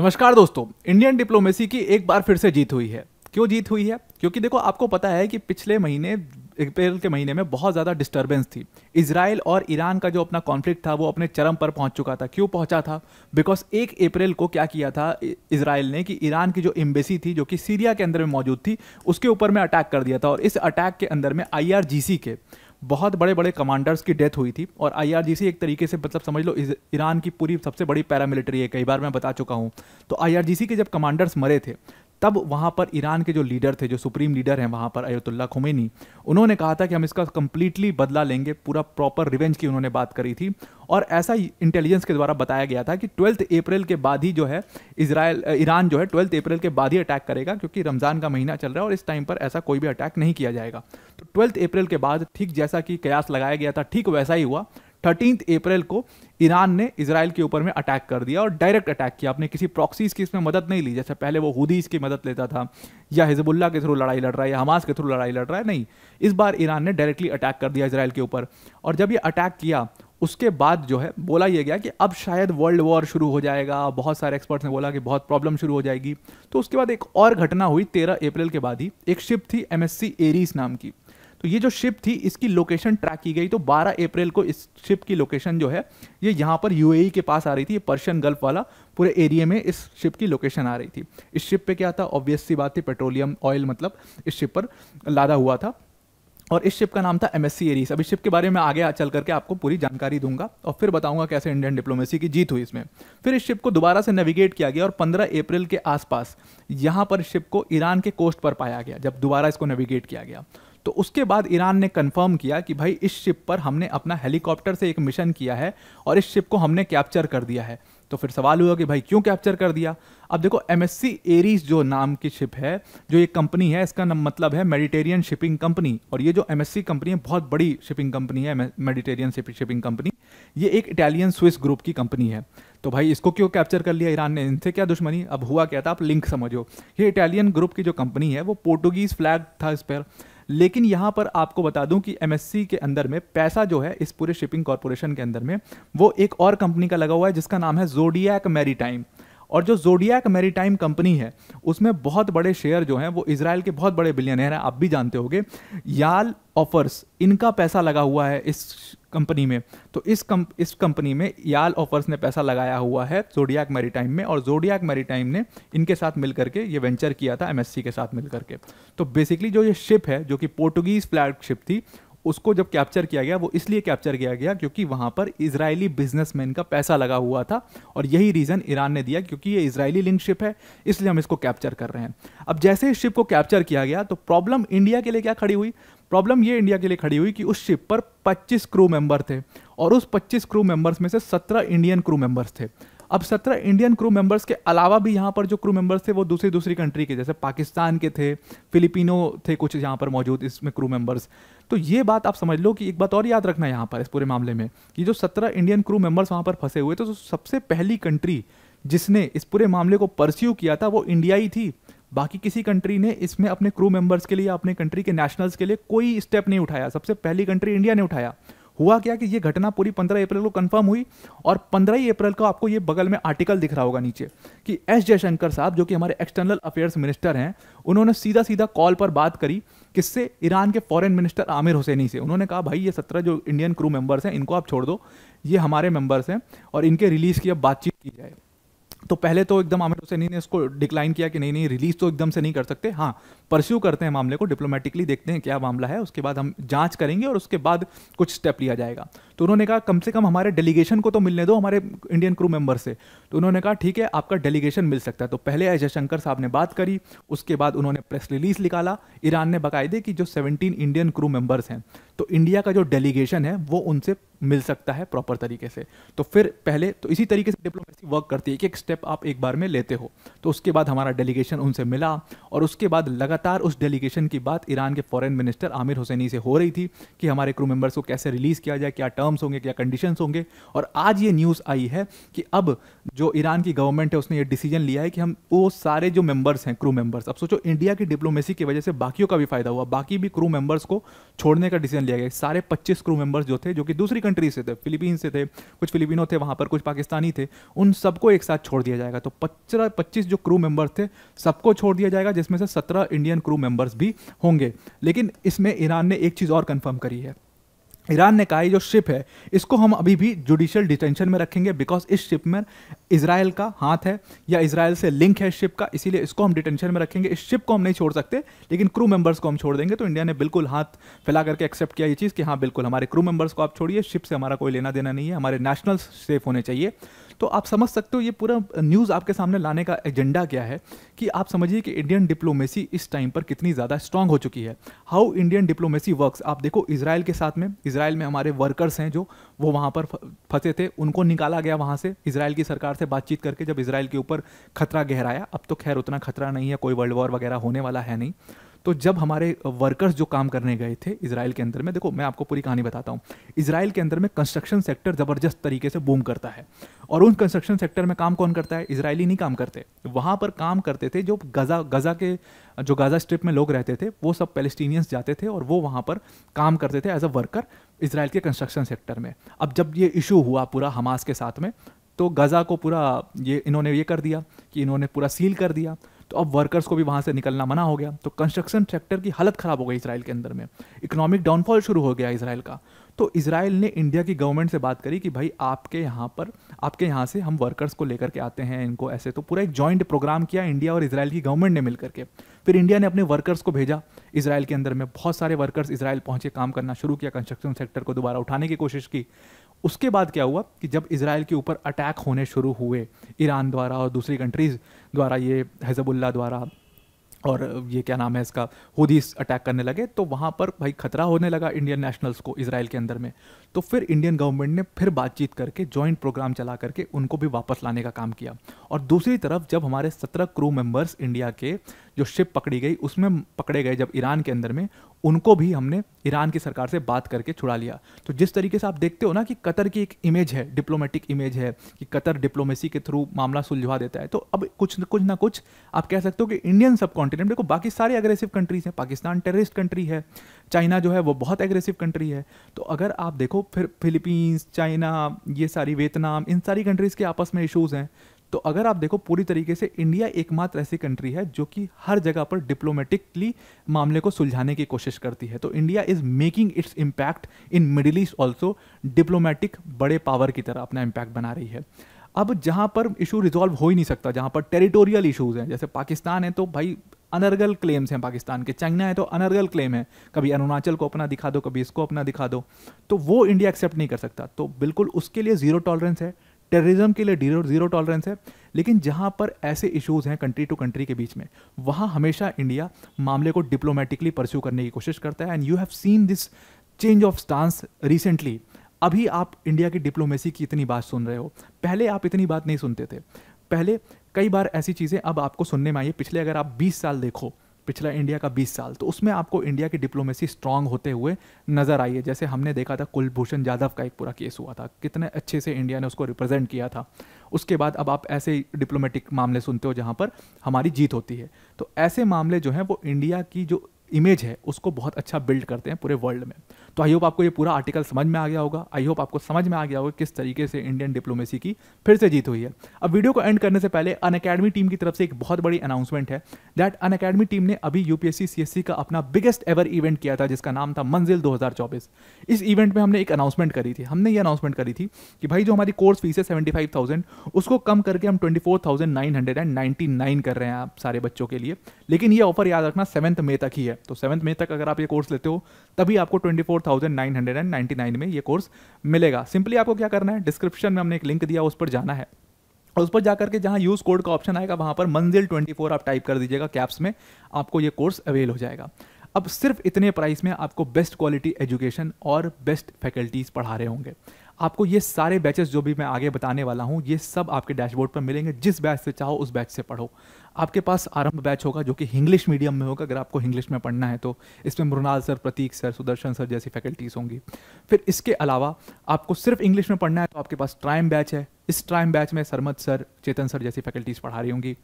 नमस्कार दोस्तों Indian diplomacy की एक बार फिर से जीत हुई है क्यों जीत हुई है क्योंकि देखो आपको पता है कि पिछले महीने अप्रैल के महीने में बहुत ज़्यादा डिस्टर्बेंस थी इसराइल और ईरान का जो अपना कॉन्फ्लिक्ट था वो अपने चरम पर पहुंच चुका था क्यों पहुंचा था बिकॉज एक अप्रैल को क्या किया था इसराइल ने कि ईरान की जो एम्बेसी थी जो कि सीरिया के अंदर में मौजूद थी उसके ऊपर में अटैक कर दिया था और इस अटैक के अंदर में आई के बहुत बड़े बड़े कमांडर्स की डेथ हुई थी और आईआरजीसी एक तरीके से मतलब समझ लो ईरान की पूरी सबसे बड़ी पैरामिलिट्री है कई बार मैं बता चुका हूँ तो आईआरजीसी के जब कमांडर्स मरे थे तब वहाँ पर ईरान के जो लीडर थे जो सुप्रीम लीडर हैं वहाँ पर अयतुल्ला खुमेनी उन्होंने कहा था कि हम इसका कम्प्लीटली बदला लेंगे पूरा प्रॉपर रिवेंज की उन्होंने बात करी थी और ऐसा इंटेलिजेंस के द्वारा बताया गया था कि ट्वेल्थ अप्रैल के बाद ही जो है इसराइल ईरान जो है ट्वेल्थ अप्रैल के बाद ही अटैक करेगा क्योंकि रमज़ान का महीना चल रहा है और इस टाइम पर ऐसा कोई भी अटैक नहीं किया जाएगा तो ट्वेल्थ अप्रैल के बाद ठीक जैसा कि कयास लगाया गया था ठीक वैसा ही हुआ थर्टीन अप्रैल को ईरान ने इसराइल के ऊपर में अटैक कर दिया और डायरेक्ट अटैक किया अपने किसी प्रॉक्सीज की इसमें मदद नहीं ली जैसे पहले वो हुदीज की मदद लेता था या हिजबुल्ला के थ्रू लड़ाई लड़ रहा है या हमास के थ्रू लड़ाई लड़ रहा है नहीं इस बार ईरान ने डायरेक्टली अटैक कर दिया इसराइल के ऊपर और जब ये अटैक किया उसके बाद जो है बोला यह गया कि अब शायद वर्ल्ड वॉर शुरू हो जाएगा बहुत सारे एक्सपर्ट्स ने बोला कि बहुत प्रॉब्लम शुरू हो जाएगी तो उसके बाद एक और घटना हुई तेरह अप्रैल के बाद ही एक शिप थी एम एस एरीस नाम की तो ये जो शिप थी इसकी लोकेशन ट्रैक की गई तो 12 अप्रैल को इस शिप की लोकेशन जो है ये यहाँ पर यूएई e के पास आ रही थी पर्शियन गल्फ वाला पूरे एरिया में इस शिप की लोकेशन आ रही थी इस शिप पे क्या था ऑब्वियसली बात थी पेट्रोलियम ऑयल मतलब इस शिप पर लादा हुआ था और इस शिप का नाम था एम एस सी एरीस अब इस शिप के बारे में आगे चल करके आपको पूरी जानकारी दूंगा और फिर बताऊंगा कैसे इंडियन डिप्लोमेसी की जीत हुई इसमें फिर इस शिप को दोबारा से नेविगेट किया गया और 15 अप्रैल के आसपास यहाँ पर शिप को ईरान के कोस्ट पर पाया गया जब दोबारा इसको नेविगेट किया गया तो उसके बाद ईरान ने कंफर्म किया कि भाई इस शिप पर हमने अपना हेलीकॉप्टर से एक मिशन किया है और इस शिप को हमने कैप्चर कर दिया है तो फिर सवाल हुआ कि भाई क्यों कैप्चर कर दिया अब देखो एम एस सी एरीज जो नाम की शिप है जो ये कंपनी है इसका नाम मतलब है मेडिटेरियन शिपिंग कंपनी और ये जो एम एस सी कंपनी है बहुत बड़ी शिपिंग कंपनी है मेडिटेरियन शिपिंग कंपनी ये एक इटालियन स्विस ग्रुप की कंपनी है तो भाई इसको क्यों कैप्चर कर लिया ईरान ने इनसे क्या दुश्मनी अब हुआ क्या था आप लिंक समझो ये इटालियन ग्रुप की जो कंपनी है वो पोर्टुगीज़ फ्लैग था इस पर लेकिन यहां पर आपको बता दूं कि एमएससी के अंदर में पैसा जो है इस पूरे शिपिंग कॉरपोरेशन के अंदर में वो एक और कंपनी का लगा हुआ है जिसका नाम है जोडियाक मैरीटाइम और जो जोडियाक मैरीटाइम कंपनी है उसमें बहुत बड़े शेयर जो हैं वो इसराइल के बहुत बड़े बिलियन हैं आप भी जानते होंगे याल ऑफर्स इनका पैसा लगा हुआ है इस कंपनी में तो इस कम इस कंपनी में याल ऑफर्स ने पैसा लगाया हुआ है जोडियाक मैरीटाइम में और जोडियाक मेरीटाइम ने इनके साथ मिल करके ये वेंचर किया था एमएससी के साथ मिलकर के तो बेसिकली जो ये शिप है जो कि पोर्टुगीज़ फ्लैगशिप थी उसको जब कैप्चर किया गया वो इसलिए कैप्चर किया गया क्योंकि वहां पर इसराइली बिजनेसमैन का पैसा लगा हुआ था और यही रीज़न ईरान ने दिया क्योंकि ये इसराइली लिंक शिप है इसलिए हम इसको कैप्चर कर रहे हैं अब जैसे इस शिप को कैप्चर किया गया तो प्रॉब्लम इंडिया के लिए क्या खड़ी हुई प्रॉब्लम ये इंडिया के लिए खड़ी हुई कि उस शिप पर 25 क्रू मेंबर थे और उस 25 क्रू मेंबर्स में से 17 इंडियन क्रू मेंबर्स थे अब सत्रह इंडियन क्रू मेंबर्स के अलावा भी यहाँ पर जो क्रू मेंबर्स थे वो दूसरी दूसरी कंट्री के जैसे पाकिस्तान के थे फिलिपिनो थे कुछ यहाँ पर मौजूद इसमें क्रू मेंबर्स तो ये बात आप समझ लो कि एक बात और याद रखना यहाँ पर इस पूरे मामले में कि जो सत्रह इंडियन क्रू मेंबर्स वहाँ पर फंसे हुए थे तो सबसे पहली कंट्री जिसने इस पूरे मामले को परस्यू किया था वो इंडिया ही थी बाकी किसी कंट्री ने इसमें अपने क्रू मेंबर्स के लिए अपने कंट्री के नेशनल्स के लिए कोई स्टेप नहीं उठाया सबसे पहली कंट्री इंडिया ने उठाया हुआ क्या कि ये घटना पूरी पंद्रह अप्रैल को कंफर्म हुई और पंद्रह अप्रैल को आपको ये बगल में आर्टिकल दिख रहा होगा नीचे कि एस जयशंकर साहब जो कि हमारे एक्सटर्नल अफेयर्स मिनिस्टर हैं उन्होंने सीधा सीधा कॉल पर बात करी किससे ईरान के फॉरेन मिनिस्टर आमिर हुसैनी से उन्होंने कहा भाई ये सत्रह जो इंडियन क्रू मेंबर्स हैं इनको आप छोड़ दो ये हमारे मेंबर्स हैं और इनके रिलीज़ की अब बातचीत की जाए तो पहले तो एकदम आमिर हुसैनी ने इसको डिक्लाइन किया कि नहीं नहीं रिलीज तो एकदम से नहीं कर सकते हाँ परस्यू करते हैं मामले को डिप्लोमेटिकली देखते हैं क्या मामला है उसके बाद हम जांच करेंगे और उसके बाद कुछ स्टेप लिया जाएगा तो उन्होंने कहा कम से कम हमारे डेलीगेशन को तो मिलने दो हमारे इंडियन क्रू मेंबर से तो उन्होंने कहा ठीक है आपका डेलीगेशन मिल सकता है तो पहले एस जयशंकर साहब ने बात करी उसके बाद उन्होंने प्रेस रिलीज निकाला ईरान ने बाकायदे कि जो सेवनटीन इंडियन क्रू मेंबर्स हैं तो इंडिया का जो डेलीगेशन है वो उनसे मिल सकता है प्रॉपर तरीके से तो फिर पहले तो इसी तरीके से डिप्लोमेसी वर्क करती है एक एक स्टेप आप एक बार में लेते हो तो उसके बाद हमारा डेलीगेशन उनसे मिला और उसके बाद लगातार उस डेलीगेशन की बात ईरान के फॉरेन मिनिस्टर आमिर हुसैनी से हो रही थी कि हमारे क्रू मेंबर्स को कैसे रिलीज़ किया जाए क्या टर्म टर्म्स होंगे क्या कंडीशन होंगे और आज ये न्यूज़ आई है कि अब जो ईरान की गवर्नमेंट है उसने ये डिसीजन लिया है कि हम वो सारे जो मेंबर्स हैं क्रू मेंबर्स अब सोचो इंडिया की डिप्लोमेसी की वजह से बाकियों का भी फायदा हुआ बाकी भी क्रू मेंबर्स को छोड़ने का डिसीजन लिया गया सारे पच्चीस क्रू मेंबर्स जो थे जो कि दूसरी कंट्री से थे फिलीपींस से थे कुछ फिलीपिनो थे वहाँ पर कुछ पाकिस्तानी थे उन सबको एक साथ छोड़ दिया जाएगा तो पचरा पच्चीस जो क्रू मेंबर्स थे सबको छोड़ दिया जाएगा जिसमें से सत्रह इंडियन क्रू मेंबर्स भी होंगे लेकिन इसमें ईरान ने एक चीज़ और कन्फर्म करी है ईरान ने कहा जो शिप है इसको हम अभी भी जुडिशियल डिटेंशन में रखेंगे बिकॉज इस शिप में इसराइल का हाथ है या इसराइल से लिंक है शिप का इसीलिए इसको हम डिटेंशन में रखेंगे इस शिप को हम नहीं छोड़ सकते लेकिन क्रू मेंबर्स को हम छोड़ देंगे तो इंडिया ने बिल्कुल हाथ फैला करके एक्सेप्ट किया ये चीज़ कि हाँ बिल्कुल हमारे क्रू मेंबर्स को आप छोड़िए शिप से हमारा कोई लेना देना नहीं है हमारे नेशनल्स सेफ होने चाहिए तो आप समझ सकते हो ये पूरा न्यूज़ आपके सामने लाने का एजेंडा क्या है कि आप समझिए कि इंडियन डिप्लोमेसी इस टाइम पर कितनी ज़्यादा स्ट्रांग हो चुकी है हाउ इंडियन डिप्लोमेसी वर्क आप देखो इसराइल के साथ में इसराइल में हमारे वर्कर्स हैं जो वो वहाँ पर फंसे थे उनको निकाला गया वहाँ से इसराइल की सरकार से बातचीत करके जब इसराइल के ऊपर खतरा गहराया अब तो खैर उतना खतरा नहीं है कोई वर्ल्ड वॉर वगैरह होने वाला है नहीं तो जब हमारे वर्कर्स जो काम करने गए थे इसराइल के अंदर में देखो मैं आपको पूरी कहानी बताता हूँ इसराइल के अंदर में कंस्ट्रक्शन सेक्टर ज़बरदस्त तरीके से बूम करता है और उन कंस्ट्रक्शन सेक्टर में काम कौन करता है इसराइली नहीं काम करते वहाँ पर काम करते थे जो गज़ा गज़ा के जो गाज़ा स्ट्रिप में लोग रहते थे वो सब पैलेस्टीनियंस जाते थे और वो वहाँ पर काम करते थे एज अ वर्कर इसराइल के कंस्ट्रक्शन सेक्टर में अब जब ये इशू हुआ पूरा हमास के साथ में तो गज़ा को पूरा ये इन्होंने ये कर दिया कि इन्होंने पूरा सील कर दिया तो अब वर्कर्स को भी वहाँ से निकलना मना हो गया तो कंस्ट्रक्शन सेक्टर की हालत ख़राब हो गई इसराइल के अंदर में इकोनॉमिक डाउनफॉल शुरू हो गया इसराइल का तो इसराइल ने इंडिया की गवर्नमेंट से बात करी कि भाई आपके यहाँ पर आपके यहाँ से हम वर्कर्स को लेकर के आते हैं इनको ऐसे तो पूरा एक जॉइंट प्रोग्राम किया इंडिया और इसराइल की गवर्नमेंट ने मिल करके फिर इंडिया ने अपने वर्कर्स को भेजा इसराइल के अंदर में बहुत सारे वर्कर्स इसराइल पहुंचे काम करना शुरू किया कंस्ट्रक्शन सेक्टर को दोबारा उठाने की कोशिश की उसके बाद क्या हुआ कि जब इसराइल के ऊपर अटैक होने शुरू हुए ईरान द्वारा और दूसरी कंट्रीज़ द्वारा ये हजबुल्ला द्वारा और ये क्या नाम है इसका हुदीस अटैक करने लगे तो वहाँ पर भाई खतरा होने लगा इंडियन नेशनल्स को इसराइल के अंदर में तो फिर इंडियन गवर्नमेंट ने फिर बातचीत करके जॉइंट प्रोग्राम चला करके उनको भी वापस लाने का काम किया और दूसरी तरफ जब हमारे सत्रह क्रू मेंबर्स इंडिया के जो शिप पकड़ी गई उसमें पकड़े गए जब ईरान के अंदर में उनको भी हमने ईरान की सरकार से बात करके छुड़ा लिया तो जिस तरीके से आप देखते हो ना कि कतर की एक इमेज है डिप्लोमेटिक इमेज है कि कतर डिप्लोमेसी के थ्रू मामला सुलझवा देता है तो अब कुछ कुछ ना कुछ आप कह सकते हो कि इंडियन सब कॉन्टिनेंट देखो बाकी सारे अग्रेसिव कंट्रीज हैं पाकिस्तान टेररिस्ट कंट्री है चाइना जो है वो बहुत एग्रेसिव कंट्री है तो अगर आप देखो फिर फिलीपींस चाइना ये सारी वियतनाम इन सारी कंट्रीज़ के आपस में इशूज़ हैं तो अगर आप देखो पूरी तरीके से इंडिया एकमात्र ऐसी कंट्री है जो कि हर जगह पर डिप्लोमेटिकली मामले को सुलझाने की कोशिश करती है तो India is making its impact in Middle East also diplomatic बड़े पावर की तरह अपना इम्पैक्ट बना रही है अब जहाँ पर इशू रिजॉल्व हो ही नहीं सकता जहाँ पर टेरिटोरियल इशूज़ हैं जैसे पाकिस्तान है तो भाई अनर्गल क्लेम्स हैं पाकिस्तान के चाइना है तो अनर्गल क्लेम है कभी अरुणाचल को अपना दिखा दो कभी इसको अपना दिखा दो तो वो इंडिया एक्सेप्ट नहीं कर सकता तो बिल्कुल उसके लिए ज़ीरो टॉलरेंस है टेररिज्म के लिए जीरो जीरो टॉलरेंस है लेकिन जहां पर ऐसे इश्यूज हैं कंट्री टू कंट्री के बीच में वहां हमेशा इंडिया मामले को डिप्लोमेटिकली परस्यू करने की कोशिश करता है and you have seen this change of stance recently अभी आप इंडिया की डिप्लोमेसी की इतनी बात सुन रहे हो पहले आप इतनी बात नहीं सुनते थे पहले कई बार ऐसी चीज़ें अब आपको सुनने में आई है पिछले अगर आप 20 साल देखो पिछला इंडिया का 20 साल तो उसमें आपको इंडिया की डिप्लोमेसी स्ट्रांग होते हुए नज़र आई है जैसे हमने देखा था कुलभूषण यादव का एक पूरा केस हुआ था कितने अच्छे से इंडिया ने उसको रिप्रेजेंट किया था उसके बाद अब आप ऐसे डिप्लोमेटिक मामले सुनते हो जहाँ पर हमारी जीत होती है तो ऐसे मामले जो हैं वो इंडिया की जो इमेज है उसको बहुत अच्छा बिल्ड करते हैं पूरे वर्ल्ड में तो आई होप आपको ये पूरा आर्टिकल समझ में आ गया होगा आई होप आपको समझ में आ गया होगा किस तरीके से इंडियन डिप्लोमेसी की फिर से जीत हुई है अब वीडियो को एंड करने से पहले अन अकेडमी टीम की तरफ से एक बहुत बड़ी अनाउंसमेंट है दैट अन अकेडमी टीम ने अभी यूपीएससी सीएससी का अपना बिगेस्ट एवर इवेंट किया था जिसका नाम था मंजिल दो इस इवेंट में हमने एक अनाउंसमेंट करी थी हमने ये अनाउंसमेंट करी थी कि भाई जो हमारी कोर्स फीस है सेवेंटी उसको कम करके हम ट्वेंटी कर रहे हैं आप सारे बच्चों के लिए लेकिन ये ऑफर याद रखना सेवन्थ मे तक ही है तो सेवन्थ मे तक अगर आप ये कोर्स लेते हो तभी आपको twenty four thousand nine hundred and ninety nine में ये कोर्स मिलेगा सिंपली आपको क्या करना है डिस्क्रिप्शन में हमने एक लिंक दिया उस पर जाना है और उस पर जाकर के जहाँ यूज़ कोड का ऑप्शन आएगा वहाँ पर मंजिल ट्वेंटी फोर आप टाइप कर दीजिएगा कैप्स में आपको ये कोर्स अवेल हो जाएगा अब सिर्फ इतने प्राइस में आपको बेस्ट क्वालिटी एजुकेशन और बेस्ट फैकल्टीज़ पढ़ा रहे होंगे आपको ये सारे बैचेस जो भी मैं आगे बताने वाला हूँ ये सब आपके डैशबोर्ड पर मिलेंगे जिस बैच से चाहो उस बैच से पढ़ो आपके पास आरंभ बैच होगा जो कि इंग्लिश मीडियम में होगा अगर आपको इंग्लिश में पढ़ना है तो इसमें Mrinal sir Prateek sir Sudarshan sir जैसी फैकल्टीज़ होंगी फिर इसके अलावा आपको सिर्फ इंग्लिश में पढ़ना है तो आपके पास ट्राइम बैच है इस ट्राइम बैच में सरमत सर चेतन सर जैसी फैकल्टीज़ पढ़ा रही होंगी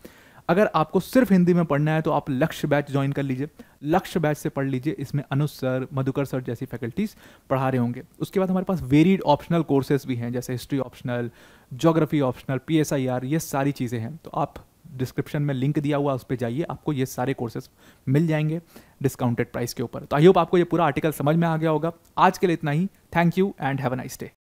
अगर आपको सिर्फ हिंदी में पढ़ना है तो आप लक्ष्य बैच ज्वाइन कर लीजिए लक्ष्य बैच से पढ़ लीजिए इसमें अनु सर मधुकर सर जैसी फैकल्टीज़ पढ़ा रहे होंगे उसके बाद हमारे पास वेरीड ऑप्शनल कोर्सेज भी हैं जैसे history optional geography optional P ये सारी चीज़ें हैं तो आप डिस्क्रिप्शन में लिंक दिया हुआ उस पर जाइए आपको ये सारे कोर्सेज मिल जाएंगे डिस्काउंटेड प्राइस के ऊपर तो आई होप आपको ये पूरा आर्टिकल समझ में आ गया होगा आज के लिए इतना ही thank you and have a nice day